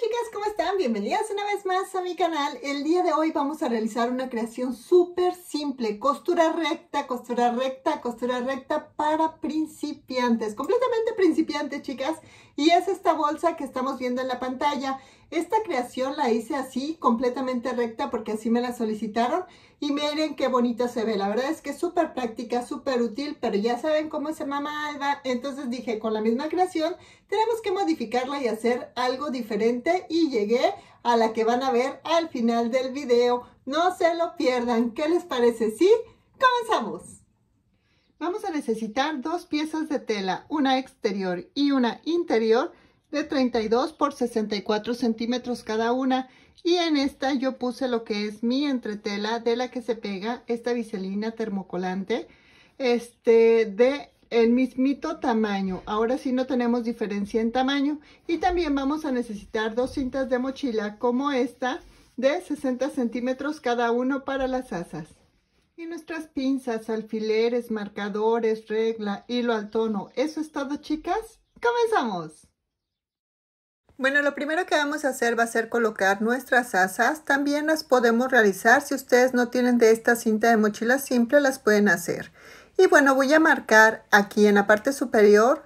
chicas, ¿cómo están? Bienvenidas una vez más a mi canal. El día de hoy vamos a realizar una creación súper simple, costura recta, costura recta, costura recta para principiantes, completamente principiantes chicas. Y es esta bolsa que estamos viendo en la pantalla. Esta creación la hice así, completamente recta, porque así me la solicitaron. Y miren qué bonita se ve. La verdad es que es súper práctica, súper útil, pero ya saben cómo se mamá Alba. Entonces dije, con la misma creación, tenemos que modificarla y hacer algo diferente. Y llegué a la que van a ver al final del video. No se lo pierdan. ¿Qué les parece? ¿Sí? ¡Comenzamos! Vamos a necesitar dos piezas de tela, una exterior y una interior, de 32 por 64 centímetros cada una y en esta yo puse lo que es mi entretela de la que se pega esta biselina termocolante este de el mismito tamaño ahora sí no tenemos diferencia en tamaño y también vamos a necesitar dos cintas de mochila como esta de 60 centímetros cada uno para las asas y nuestras pinzas, alfileres, marcadores, regla, hilo al tono. ¿Eso es todo, chicas? ¡Comenzamos! Bueno, lo primero que vamos a hacer va a ser colocar nuestras asas. También las podemos realizar. Si ustedes no tienen de esta cinta de mochila simple, las pueden hacer. Y bueno, voy a marcar aquí en la parte superior,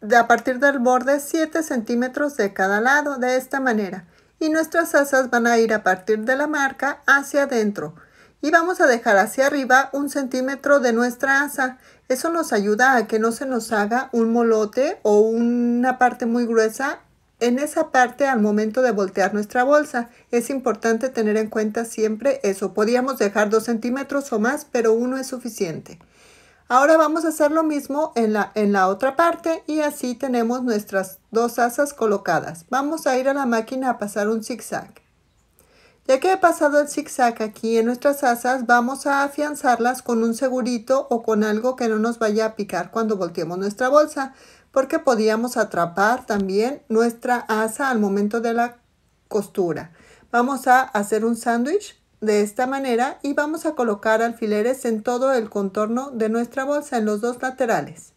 de a partir del borde, 7 centímetros de cada lado, de esta manera. Y nuestras asas van a ir a partir de la marca hacia adentro. Y vamos a dejar hacia arriba un centímetro de nuestra asa. Eso nos ayuda a que no se nos haga un molote o una parte muy gruesa en esa parte, al momento de voltear nuestra bolsa, es importante tener en cuenta siempre eso. Podíamos dejar 2 centímetros o más, pero uno es suficiente. Ahora vamos a hacer lo mismo en la, en la otra parte y así tenemos nuestras dos asas colocadas. Vamos a ir a la máquina a pasar un zigzag. Ya que he pasado el zigzag aquí en nuestras asas, vamos a afianzarlas con un segurito o con algo que no nos vaya a picar cuando volteemos nuestra bolsa porque podíamos atrapar también nuestra asa al momento de la costura. Vamos a hacer un sándwich de esta manera y vamos a colocar alfileres en todo el contorno de nuestra bolsa en los dos laterales.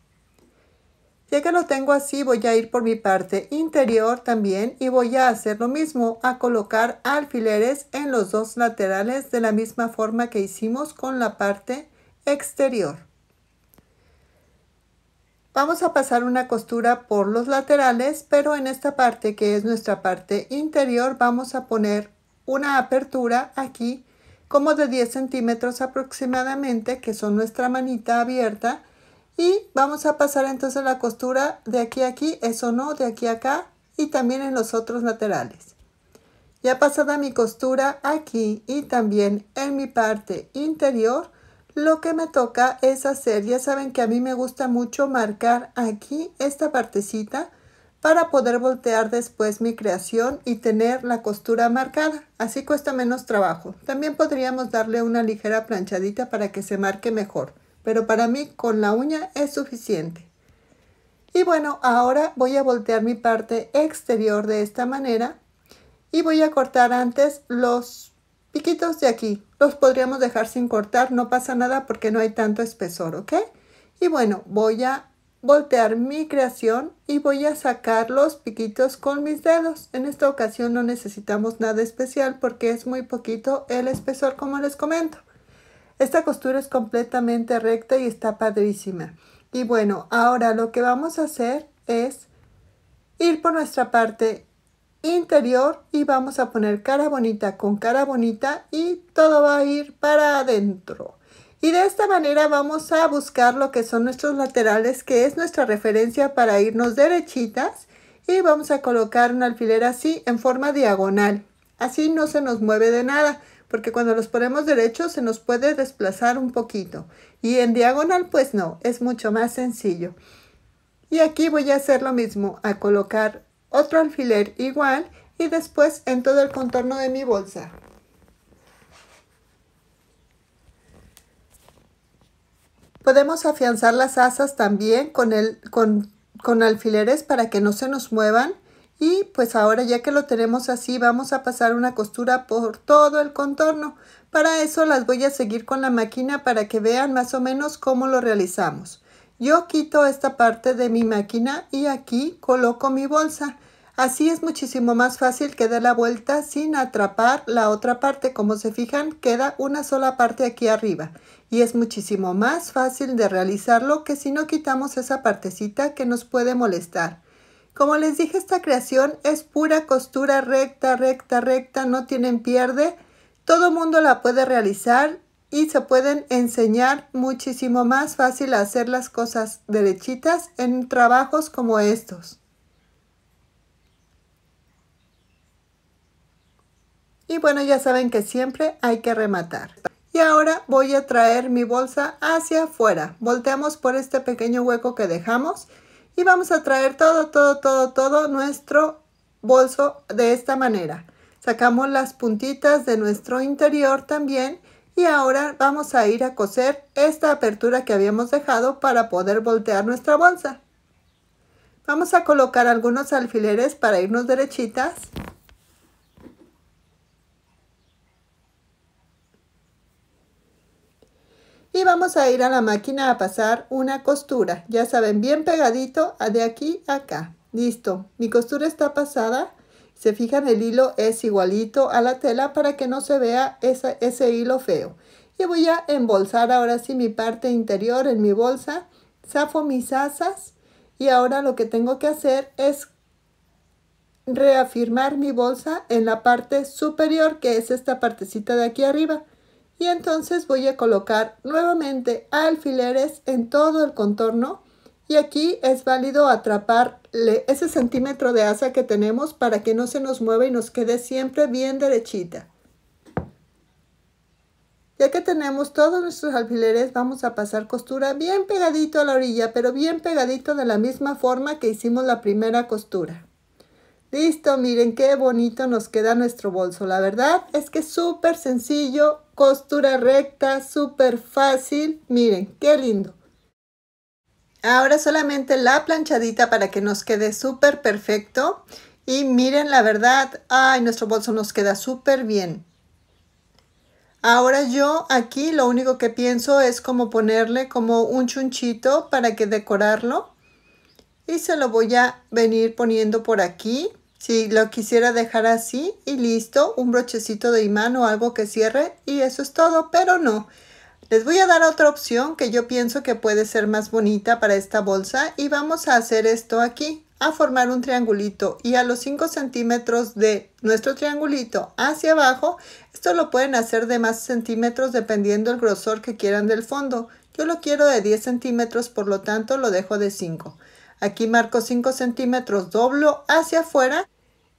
Ya que lo tengo así voy a ir por mi parte interior también y voy a hacer lo mismo, a colocar alfileres en los dos laterales de la misma forma que hicimos con la parte exterior. Vamos a pasar una costura por los laterales, pero en esta parte que es nuestra parte interior vamos a poner una apertura aquí como de 10 centímetros aproximadamente, que son nuestra manita abierta. Y vamos a pasar entonces la costura de aquí a aquí, eso no, de aquí a acá y también en los otros laterales. Ya pasada mi costura aquí y también en mi parte interior, lo que me toca es hacer, ya saben que a mí me gusta mucho marcar aquí esta partecita para poder voltear después mi creación y tener la costura marcada. Así cuesta menos trabajo. También podríamos darle una ligera planchadita para que se marque mejor, pero para mí con la uña es suficiente. Y bueno, ahora voy a voltear mi parte exterior de esta manera y voy a cortar antes los piquitos de aquí. Los podríamos dejar sin cortar, no pasa nada porque no hay tanto espesor, ¿ok? Y bueno, voy a voltear mi creación y voy a sacar los piquitos con mis dedos. En esta ocasión no necesitamos nada especial porque es muy poquito el espesor como les comento. Esta costura es completamente recta y está padrísima. Y bueno, ahora lo que vamos a hacer es ir por nuestra parte interior y vamos a poner cara bonita con cara bonita y todo va a ir para adentro. Y de esta manera vamos a buscar lo que son nuestros laterales, que es nuestra referencia para irnos derechitas. Y vamos a colocar un alfiler así en forma diagonal. Así no se nos mueve de nada, porque cuando los ponemos derechos se nos puede desplazar un poquito. Y en diagonal pues no, es mucho más sencillo. Y aquí voy a hacer lo mismo, a colocar otro alfiler igual y después en todo el contorno de mi bolsa. Podemos afianzar las asas también con, con alfileres para que no se nos muevan. Y pues ahora ya que lo tenemos así, vamos a pasar una costura por todo el contorno. Para eso las voy a seguir con la máquina para que vean más o menos cómo lo realizamos. Yo quito esta parte de mi máquina y aquí coloco mi bolsa. Así es muchísimo más fácil que dé la vuelta sin atrapar la otra parte. Como se fijan, queda una sola parte aquí arriba. Y es muchísimo más fácil de realizarlo que si no quitamos esa partecita que nos puede molestar. Como les dije, esta creación es pura costura recta, recta, recta, no tienen pierde. Todo mundo la puede realizar y se pueden enseñar muchísimo más fácil a hacer las cosas derechitas en trabajos como estos. Y bueno, ya saben que siempre hay que rematar. Y ahora voy a traer mi bolsa hacia afuera. Volteamos por este pequeño hueco que dejamos y vamos a traer todo, todo, todo, todo nuestro bolso de esta manera. Sacamos las puntitas de nuestro interior también y ahora vamos a ir a coser esta apertura que habíamos dejado para poder voltear nuestra bolsa. Vamos a colocar algunos alfileres para irnos derechitas. Y vamos a ir a la máquina a pasar una costura. Ya saben, bien pegadito de aquí a acá. Listo, mi costura está pasada se fijan, el hilo es igualito a la tela para que no se vea ese hilo feo. Y voy a embolsar ahora sí mi parte interior en mi bolsa. Zafo mis asas y ahora lo que tengo que hacer es reafirmar mi bolsa en la parte superior que es esta partecita de aquí arriba y entonces voy a colocar nuevamente alfileres en todo el contorno y aquí es válido atraparle ese centímetro de asa que tenemos para que no se nos mueva y nos quede siempre bien derechita. Ya que tenemos todos nuestros alfileres, vamos a pasar costura bien pegadito a la orilla, pero bien pegadito de la misma forma que hicimos la primera costura. Listo, miren qué bonito nos queda nuestro bolso. La verdad es que es súper sencillo, costura recta, súper fácil. Miren, qué lindo. Ahora solamente la planchadita para que nos quede súper perfecto. Y miren, la verdad, ay, nuestro bolso nos queda súper bien. Ahora yo aquí lo único que pienso es como ponerle como un chunchito para que decorarlo. Y se lo voy a venir poniendo por aquí. Si lo quisiera dejar así y listo, un brochecito de imán o algo que cierre y eso es todo, pero no. Les voy a dar otra opción que yo pienso que puede ser más bonita para esta bolsa y vamos a hacer esto aquí, a formar un triangulito y a los 5 centímetros de nuestro triangulito hacia abajo, esto lo pueden hacer de más centímetros dependiendo el grosor que quieran del fondo. Yo lo quiero de 10 centímetros, por lo tanto lo dejo de 5. Aquí marco 5 centímetros doblo hacia afuera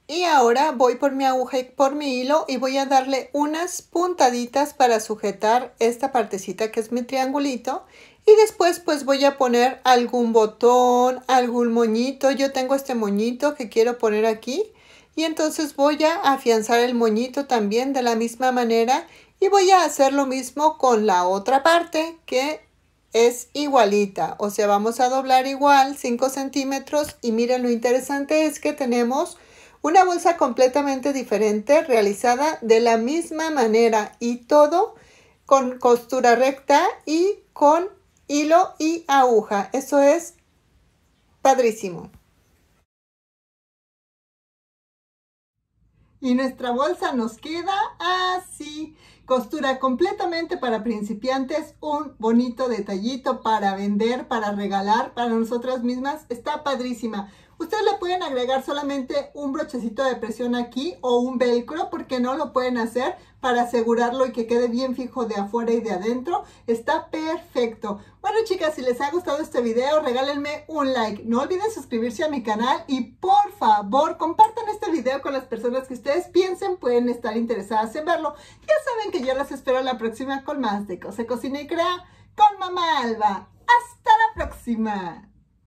y ahora voy por mi aguja y por mi hilo y voy a darle unas puntaditas para sujetar esta partecita que es mi triangulito. Y después pues voy a poner algún botón, algún moñito. Yo tengo este moñito que quiero poner aquí. Y entonces voy a afianzar el moñito también de la misma manera. Y voy a hacer lo mismo con la otra parte que es igualita. O sea, vamos a doblar igual 5 centímetros. Y miren lo interesante es que tenemos una bolsa completamente diferente, realizada de la misma manera y todo con costura recta y con hilo y aguja. Eso es padrísimo. Y nuestra bolsa nos queda así. Costura completamente para principiantes, un bonito detallito para vender, para regalar, para nosotras mismas. Está padrísima. Ustedes le pueden agregar solamente un brochecito de presión aquí o un velcro, porque no lo pueden hacer para asegurarlo y que quede bien fijo de afuera y de adentro. Está perfecto. Bueno chicas, si les ha gustado este video, regálenme un like. No olviden suscribirse a mi canal y por favor compartan este video con las personas que ustedes piensen pueden estar interesadas en verlo. Ya saben que yo las espero la próxima con más de Cose Cocina y Crea con Mamá Alba. ¡Hasta la próxima!